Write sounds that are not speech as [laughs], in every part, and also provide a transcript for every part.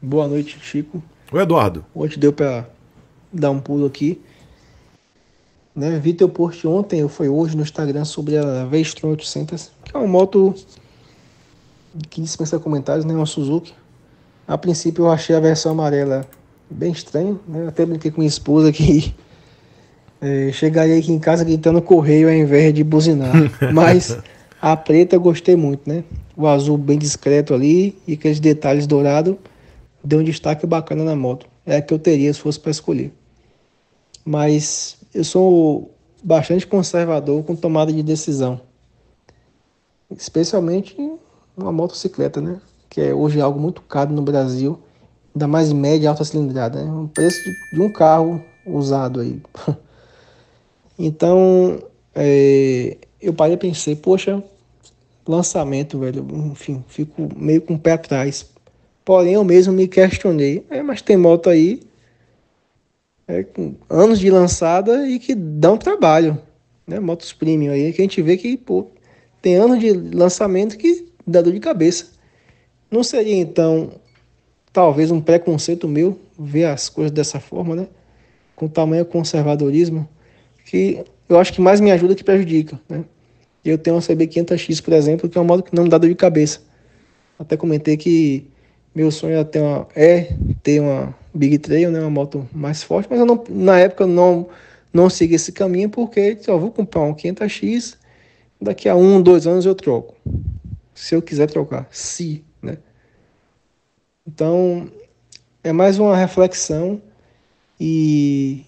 Boa noite, Chico. Oi, Eduardo. Hoje deu para dar um pulo aqui. Né? Vi teu post ontem, ou foi hoje, no Instagram, sobre a Vestron 800, que é uma moto que dispensa comentários, né? Uma Suzuki. A princípio eu achei a versão amarela bem estranha, né? Até brinquei com minha esposa que [laughs] é, chegaria aqui em casa gritando correio ao invés de buzinar. [laughs] Mas a preta eu gostei muito, né? O azul bem discreto ali e aqueles detalhes dourados deu um destaque bacana na moto. É a que eu teria se fosse para escolher. Mas eu sou bastante conservador com tomada de decisão. Especialmente uma motocicleta, né? Que é hoje algo muito caro no Brasil, ainda mais média e alta cilindrada, né? O preço de um carro usado aí. [laughs] então, é, eu parei e pensei, poxa, lançamento, velho, enfim, fico meio com o pé atrás Porém, eu mesmo me questionei. É, mas tem moto aí é, com anos de lançada e que dão trabalho. Né? Motos premium aí, que a gente vê que pô, tem anos de lançamento que dá dor de cabeça. Não seria então, talvez, um preconceito meu ver as coisas dessa forma, né? Com tamanho conservadorismo, que eu acho que mais me ajuda que prejudica, né? Eu tenho uma CB500X, por exemplo, que é uma moto que não me dá dor de cabeça. Até comentei que meu sonho é ter uma, é ter uma Big Trail, né, uma moto mais forte, mas eu não, na época eu não, não segui esse caminho porque disse, ó, vou comprar um 500X, daqui a um, dois anos eu troco. Se eu quiser trocar, se, né? Então, é mais uma reflexão e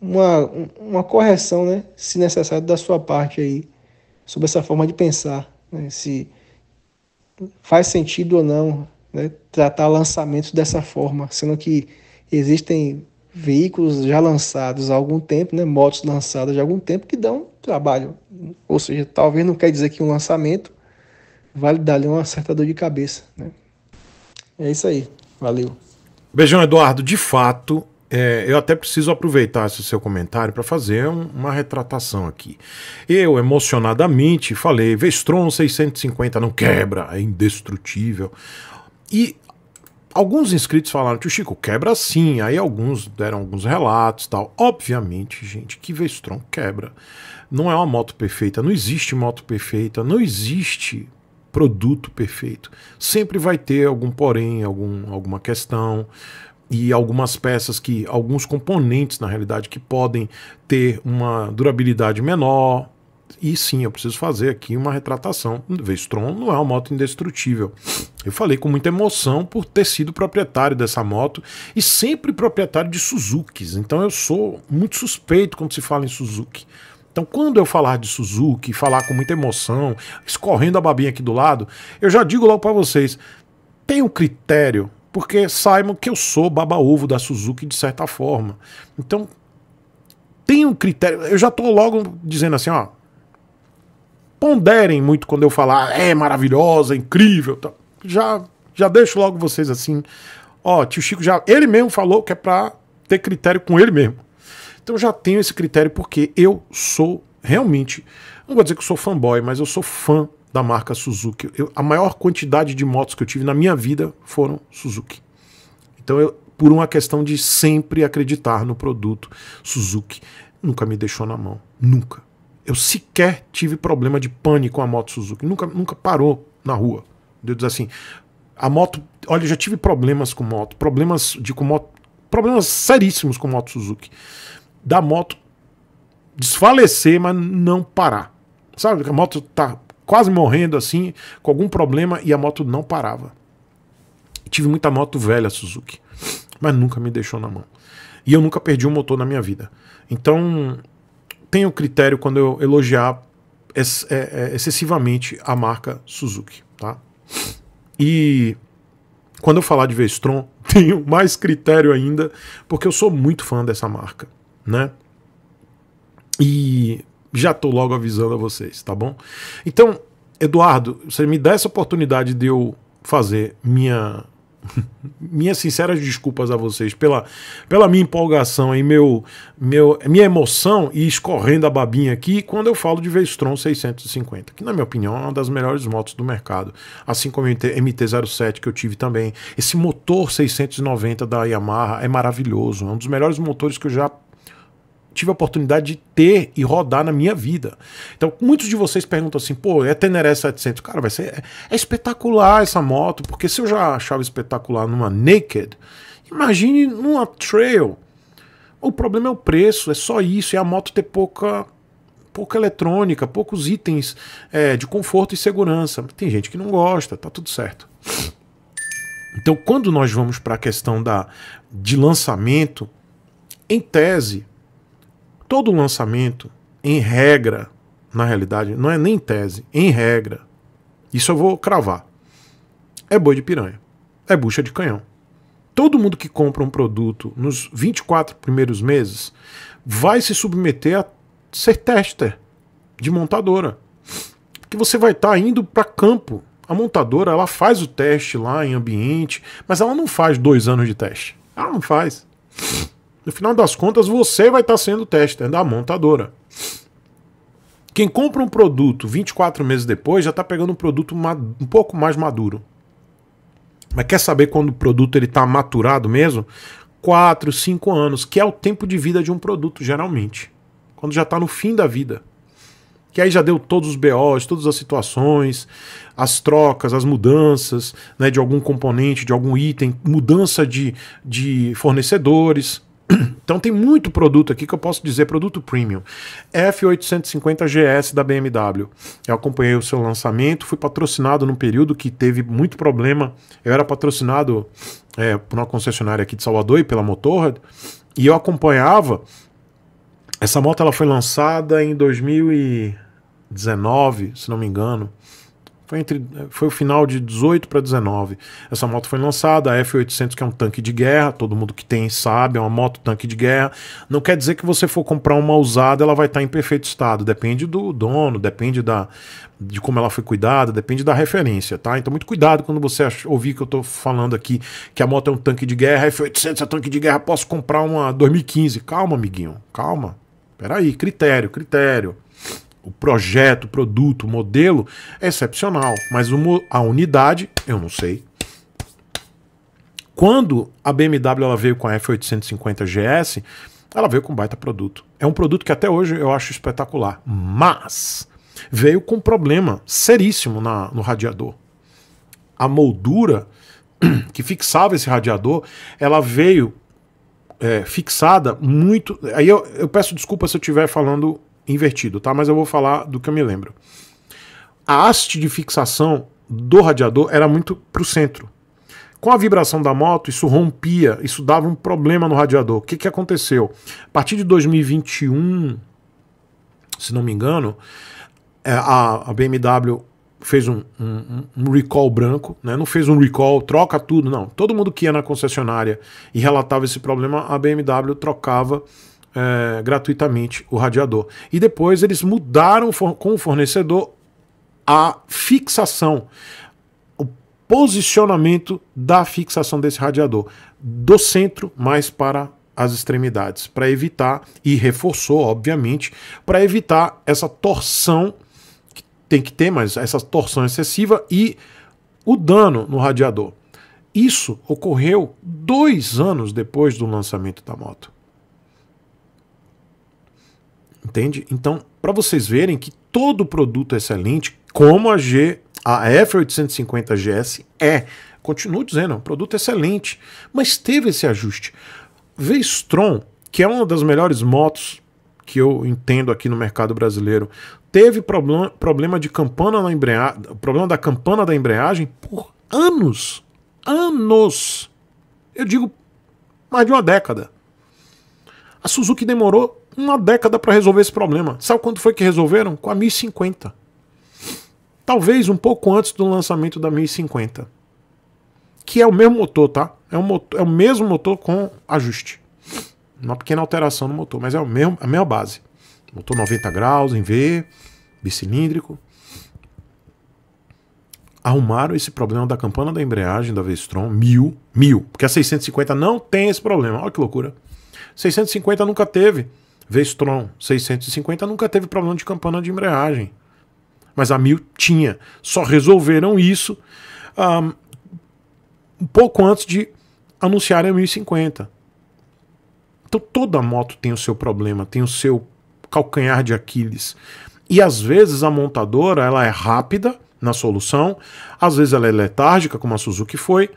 uma, uma correção, né, se necessário, da sua parte aí, sobre essa forma de pensar, né, se faz sentido ou não né, tratar lançamentos dessa forma, sendo que existem veículos já lançados há algum tempo, né, motos lançadas há algum tempo que dão trabalho. Ou seja, talvez não quer dizer que um lançamento vale dar-lhe uma certa dor de cabeça. Né? É isso aí. Valeu. Beijão, Eduardo. De fato, é, eu até preciso aproveitar esse seu comentário para fazer um, uma retratação aqui. Eu, emocionadamente, falei: Vestron 650 não quebra, é indestrutível. E alguns inscritos falaram, tio Chico, quebra sim. Aí alguns deram alguns relatos tal. Obviamente, gente, que Vestron quebra. Não é uma moto perfeita, não existe moto perfeita, não existe produto perfeito. Sempre vai ter algum porém, algum, alguma questão e algumas peças que alguns componentes na realidade que podem ter uma durabilidade menor, e sim, eu preciso fazer aqui uma retratação. Vestron não é uma moto indestrutível. Eu falei com muita emoção por ter sido proprietário dessa moto e sempre proprietário de Suzukis. Então eu sou muito suspeito quando se fala em Suzuki. Então, quando eu falar de Suzuki, falar com muita emoção, escorrendo a babinha aqui do lado, eu já digo logo para vocês: tem um critério, porque saibam que eu sou baba-ovo da Suzuki de certa forma. Então, tem um critério. Eu já tô logo dizendo assim: ó, ponderem muito quando eu falar, ah, é maravilhosa, incrível. Tá. Já, já deixo logo vocês assim. Ó, tio Chico já. Ele mesmo falou que é pra ter critério com ele mesmo. Então eu já tenho esse critério porque eu sou realmente. Não vou dizer que eu sou fanboy, mas eu sou fã da marca Suzuki. Eu, a maior quantidade de motos que eu tive na minha vida foram Suzuki. Então eu, por uma questão de sempre acreditar no produto, Suzuki nunca me deixou na mão. Nunca. Eu sequer tive problema de pânico com a moto Suzuki. Nunca, nunca parou na rua. Deus assim: a moto. Olha, eu já tive problemas com moto, problemas de com moto, problemas seríssimos com moto Suzuki. Da moto desfalecer, mas não parar. Sabe, a moto tá quase morrendo assim, com algum problema e a moto não parava. Tive muita moto velha Suzuki, mas nunca me deixou na mão. E eu nunca perdi um motor na minha vida. Então, tenho critério quando eu elogiar ex é, é, excessivamente a marca Suzuki, tá? E quando eu falar de Vestron, [laughs] tenho mais critério ainda, porque eu sou muito fã dessa marca, né? E já tô logo avisando a vocês, tá bom? Então, Eduardo, você me dá essa oportunidade de eu fazer minha [laughs] Minhas sinceras desculpas a vocês pela, pela minha empolgação e meu, meu, minha emoção e escorrendo a babinha aqui quando eu falo de Vestron 650, que na minha opinião é uma das melhores motos do mercado, assim como o MT-07 que eu tive também. Esse motor 690 da Yamaha é maravilhoso, é um dos melhores motores que eu já tive a oportunidade de ter e rodar na minha vida. Então, muitos de vocês perguntam assim, pô, é Teneré 700? Cara, vai ser, é, é espetacular essa moto, porque se eu já achava espetacular numa Naked, imagine numa Trail. O problema é o preço, é só isso, é a moto ter pouca pouca eletrônica, poucos itens é, de conforto e segurança. Tem gente que não gosta, tá tudo certo. Então, quando nós vamos para a questão da, de lançamento, em tese, Todo lançamento, em regra, na realidade, não é nem tese, em regra, isso eu vou cravar. É boi de piranha. É bucha de canhão. Todo mundo que compra um produto nos 24 primeiros meses vai se submeter a ser tester de montadora. Porque você vai estar tá indo para campo. A montadora ela faz o teste lá em ambiente, mas ela não faz dois anos de teste. Ela não faz. No final das contas, você vai estar tá sendo tester da montadora. Quem compra um produto 24 meses depois já está pegando um produto um pouco mais maduro. Mas quer saber quando o produto ele está maturado mesmo? 4, 5 anos, que é o tempo de vida de um produto, geralmente. Quando já está no fim da vida. Que aí já deu todos os BOs, todas as situações, as trocas, as mudanças né, de algum componente, de algum item, mudança de, de fornecedores. Então tem muito produto aqui que eu posso dizer produto premium. F850 GS da BMW. Eu acompanhei o seu lançamento, fui patrocinado num período que teve muito problema. Eu era patrocinado é, por uma concessionária aqui de Salvador e pela Motorrad, e eu acompanhava. Essa moto ela foi lançada em 2019, se não me engano. Foi, entre, foi o final de 18 para 19. Essa moto foi lançada, a F800, que é um tanque de guerra, todo mundo que tem sabe, é uma moto tanque de guerra. Não quer dizer que você for comprar uma usada, ela vai estar tá em perfeito estado. Depende do dono, depende da, de como ela foi cuidada, depende da referência, tá? Então, muito cuidado quando você ouvir que eu tô falando aqui que a moto é um tanque de guerra, a F800 é tanque de guerra, posso comprar uma 2015. Calma, amiguinho, calma. Peraí, critério, critério o projeto, o produto, o modelo é excepcional, mas uma, a unidade, eu não sei. Quando a BMW ela veio com a F850 GS, ela veio com um baita produto. É um produto que até hoje eu acho espetacular, mas veio com um problema seríssimo na, no radiador. A moldura [clears throat] que fixava esse radiador, ela veio é, fixada muito. Aí eu, eu peço desculpa se eu estiver falando invertido, tá? Mas eu vou falar do que eu me lembro. A haste de fixação do radiador era muito para o centro. Com a vibração da moto, isso rompia, isso dava um problema no radiador. O que, que aconteceu? A partir de 2021, se não me engano, é, a, BMW fez um, um, um recall branco, né? não fez um recall, troca tudo, não. Todo mundo que ia na concessionária e relatava esse problema, a BMW trocava é, gratuitamente o radiador. E depois eles mudaram com o fornecedor a fixação, o posicionamento da fixação desse radiador, do centro mais para as extremidades, para evitar, e reforçou, obviamente, para evitar essa torção que tem que ter, mas essa torção excessiva e o dano no radiador. Isso ocorreu dois anos depois do lançamento da moto. Entende? Então, para vocês verem que todo produto é excelente, como a G, a F850 GS é, continuo dizendo, é um produto excelente, mas teve esse ajuste. Vestron, que é uma das melhores motos que eu entendo aqui no mercado brasileiro, teve problema problema de campana na embreagem, problema da campana da embreagem por anos, anos. Eu digo mais de uma década. A Suzuki demorou uma década para resolver esse problema. Sabe quando foi que resolveram? Com a 1050. Talvez um pouco antes do lançamento da 1050. Que é o mesmo motor, tá? É, um motor, é o mesmo motor com ajuste. Uma pequena alteração no motor, mas é o mesmo, a mesma base. Motor 90 graus, em V, bicilíndrico. Arrumaram esse problema da campana da embreagem da Vestron 1000, mil, mil. Porque a 650 não tem esse problema. Olha que loucura. 650 nunca teve. Vestron 650 nunca teve problema de campana de embreagem. Mas a 1000 tinha. Só resolveram isso um, um pouco antes de anunciarem a 1050. Então toda moto tem o seu problema, tem o seu calcanhar de Aquiles. E às vezes a montadora ela é rápida na solução, às vezes ela é letárgica, como a Suzuki foi.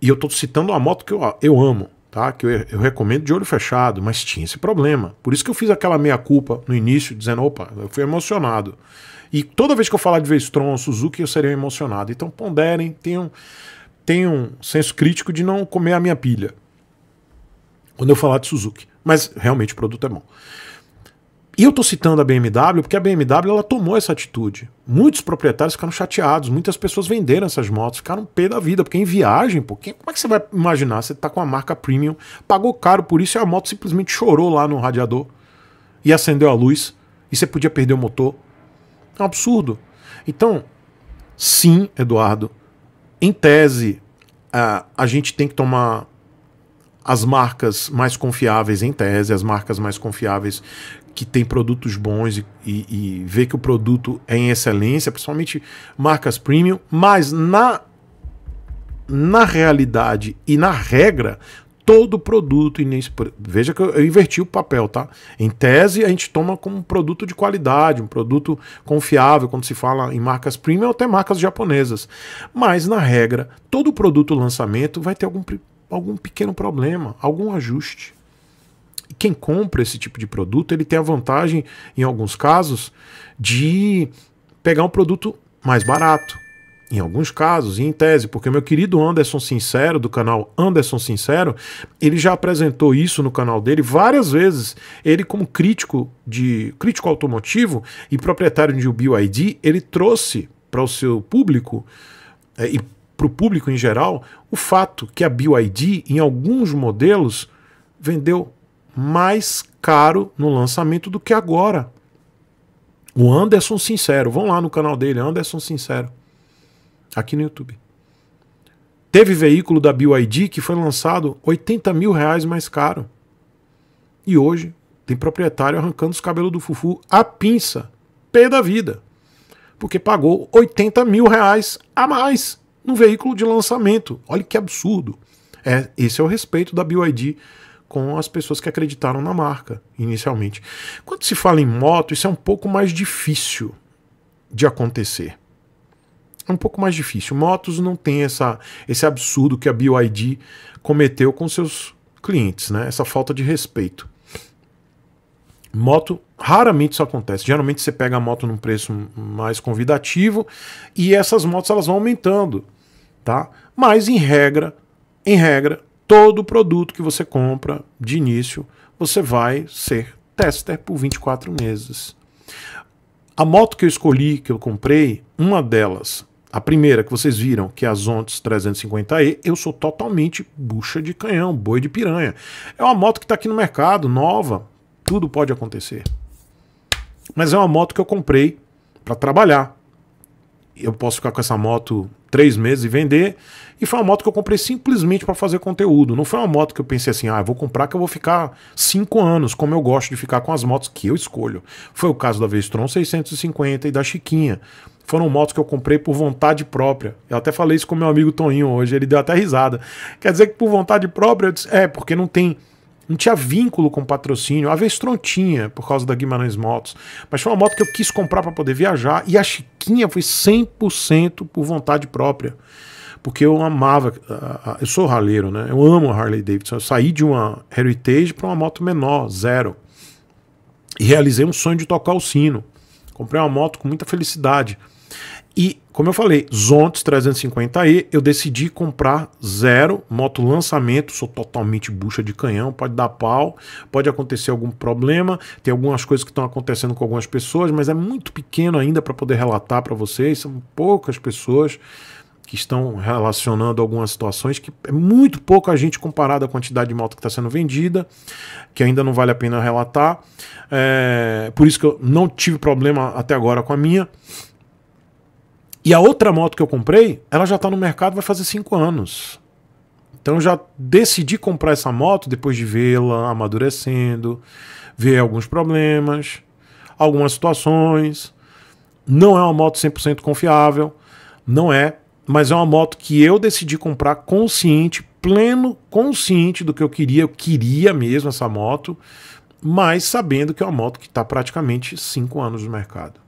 E eu estou citando uma moto que eu, eu amo, tá? que eu, eu, recomendo de olho fechado, mas tinha esse problema. Por isso que eu fiz aquela meia-culpa no início, dizendo: opa, eu fui emocionado. E toda vez que eu falar de Vestron, Suzuki, eu serei emocionado. Então ponderem, tenham, tenham senso crítico de não comer a minha pilha quando eu falar de Suzuki. Mas realmente o produto é bom. E eu estou citando a BMW porque a BMW ela tomou essa atitude. Muitos proprietários ficaram chateados, muitas pessoas venderam essas motos, ficaram pé da vida, porque em viagem, pô, quem, como é que você vai imaginar? Você está com a marca premium, pagou caro por isso e a moto simplesmente chorou lá no radiador e acendeu a luz e você podia perder o motor. É um absurdo. Então, sim, Eduardo, em tese, a, a gente tem que tomar as marcas mais confiáveis, em tese, as marcas mais confiáveis que tem produtos bons e, e, e vê que o produto é em excelência, principalmente marcas premium, mas na, na realidade e na regra, todo produto. Veja que eu inverti o papel, tá? Em tese, a gente toma como um produto de qualidade, um produto confiável, quando se fala em marcas premium ou até marcas japonesas. Mas, na regra, todo produto lançamento vai ter algum, algum pequeno problema, algum ajuste quem compra esse tipo de produto, ele tem a vantagem, em alguns casos, de pegar um produto mais barato. Em alguns casos, e em tese, porque meu querido Anderson Sincero, do canal Anderson Sincero, ele já apresentou isso no canal dele várias vezes. Ele, como crítico de crítico automotivo e proprietário de BioID, ele trouxe para o seu público é, e para o público em geral o fato que a BioID, em alguns modelos, vendeu mais caro no lançamento do que agora. O Anderson Sincero, vão lá no canal dele, Anderson Sincero, aqui no YouTube. Teve veículo da BYD que foi lançado 80 mil reais mais caro. E hoje tem proprietário arrancando os cabelos do Fufu a pinça, pé da vida, porque pagou 80 mil reais a mais no veículo de lançamento. Olha que absurdo. É, esse é o respeito da BYD com as pessoas que acreditaram na marca inicialmente. Quando se fala em moto, isso é um pouco mais difícil de acontecer. É um pouco mais difícil. Motos não tem essa, esse absurdo que a BYD cometeu com seus clientes, né? Essa falta de respeito. Moto, raramente isso acontece. Geralmente você pega a moto num preço mais convidativo e essas motos elas vão aumentando, tá? Mas em regra, em regra, todo produto que você compra de início, você vai ser tester por 24 meses. A moto que eu escolhi, que eu comprei, uma delas, a primeira que vocês viram, que é a Zontes 350e, eu sou totalmente bucha de canhão, boi de piranha. É uma moto que está aqui no mercado, nova, tudo pode acontecer. Mas é uma moto que eu comprei para trabalhar. Eu posso ficar com essa moto três meses e vender, e foi uma moto que eu comprei simplesmente para fazer conteúdo. Não foi uma moto que eu pensei assim, ah, vou comprar que eu vou ficar cinco anos, como eu gosto de ficar com as motos que eu escolho. Foi o caso da Vestron 650 e da Chiquinha. Foram motos que eu comprei por vontade própria. Eu até falei isso com meu amigo Toninho hoje, ele deu até risada. Quer dizer que por vontade própria, eu disse, é, porque não tem não tinha vínculo com patrocínio. A Vestron tinha, por causa da Guimarães Motos. Mas foi uma moto que eu quis comprar para poder viajar. E a Chiquinha foi 100% por vontade própria porque eu amava, eu sou raleiro, né? Eu amo a Harley Davidson. Eu saí de uma Heritage para uma moto menor, zero. E realizei um sonho de tocar o sino. Comprei uma moto com muita felicidade. E, como eu falei, Zontes 350e, eu decidi comprar zero, moto lançamento, sou totalmente bucha de canhão, pode dar pau, pode acontecer algum problema, tem algumas coisas que estão acontecendo com algumas pessoas, mas é muito pequeno ainda para poder relatar para vocês, são poucas pessoas que estão relacionando algumas situações que é muito pouco a gente comparado à quantidade de moto que está sendo vendida, que ainda não vale a pena relatar. É, por isso que eu não tive problema até agora com a minha. E a outra moto que eu comprei, ela já está no mercado vai fazer cinco anos. Então eu já decidi comprar essa moto depois de vê-la amadurecendo, ver alguns problemas, algumas situações. Não é uma moto 100% confiável, não é mas é uma moto que eu decidi comprar consciente, pleno consciente do que eu queria. Eu queria mesmo essa moto, mas sabendo que é uma moto que está praticamente 5 anos no mercado.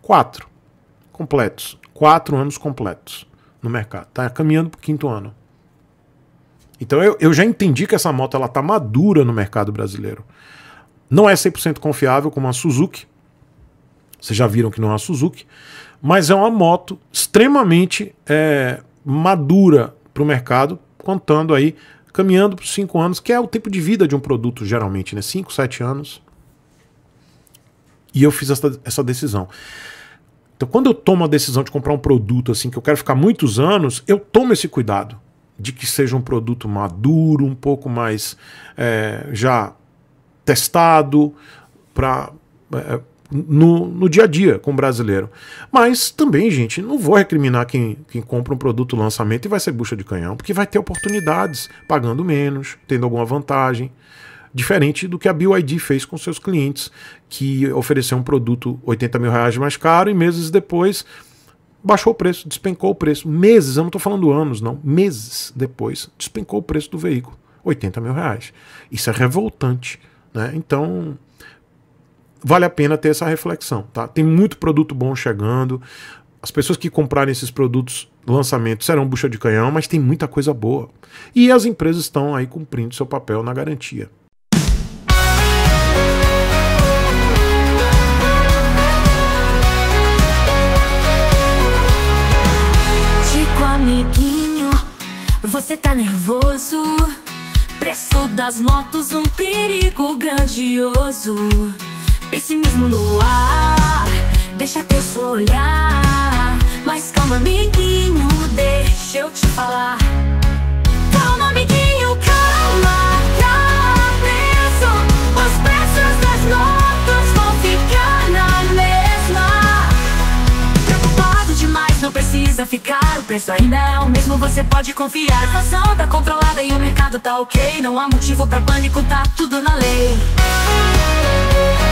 4 completos. 4 anos completos no mercado. Está caminhando para o quinto ano. Então eu, eu já entendi que essa moto ela está madura no mercado brasileiro. Não é 100% confiável como a Suzuki. Vocês já viram que não é a Suzuki mas é uma moto extremamente é, madura para o mercado, contando aí, caminhando para os 5 anos, que é o tempo de vida de um produto geralmente, né? 5, 7 anos. E eu fiz essa, essa decisão. Então, quando eu tomo a decisão de comprar um produto assim que eu quero ficar muitos anos, eu tomo esse cuidado de que seja um produto maduro, um pouco mais é, já testado, para é, no, no dia a dia com o brasileiro. Mas também, gente, não vou recriminar quem, quem compra um produto lançamento e vai ser bucha de canhão, porque vai ter oportunidades, pagando menos, tendo alguma vantagem. Diferente do que a BYD fez com seus clientes, que ofereceu um produto 80 mil reais mais caro e meses depois baixou o preço, despencou o preço. Meses, eu não estou falando anos, não. Meses depois, despencou o preço do veículo. 80 mil reais. Isso é revoltante. Né? Então, vale a pena ter essa reflexão, tá? Tem muito produto bom chegando. As pessoas que comprarem esses produtos lançamento serão bucha de canhão, mas tem muita coisa boa. E as empresas estão aí cumprindo seu papel na garantia. Chico, amiguinho, você tá nervoso? Preço das motos, um perigo grandioso. Pessimismo no ar Deixa teu olhar, Mas calma, amiguinho Deixa eu te falar Calma, amiguinho, calma Tá preso Os preços das notas Vão ficar na mesma Preocupado demais Não precisa ficar O preço ainda é o mesmo Você pode confiar A situação tá controlada E o mercado tá ok Não há motivo pra pânico Tá tudo na lei Música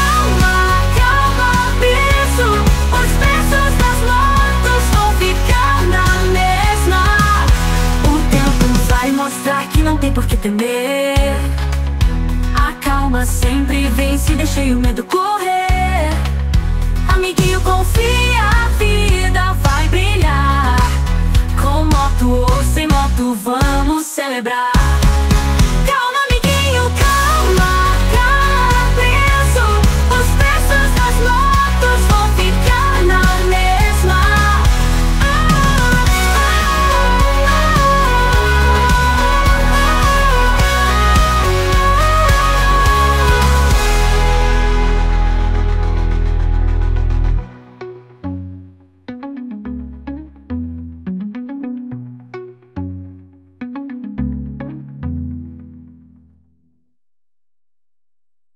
tem por que temer A calma sempre vence, deixei o medo correr Amiguinho, confia, a vida vai brilhar Com moto ou sem moto, vamos celebrar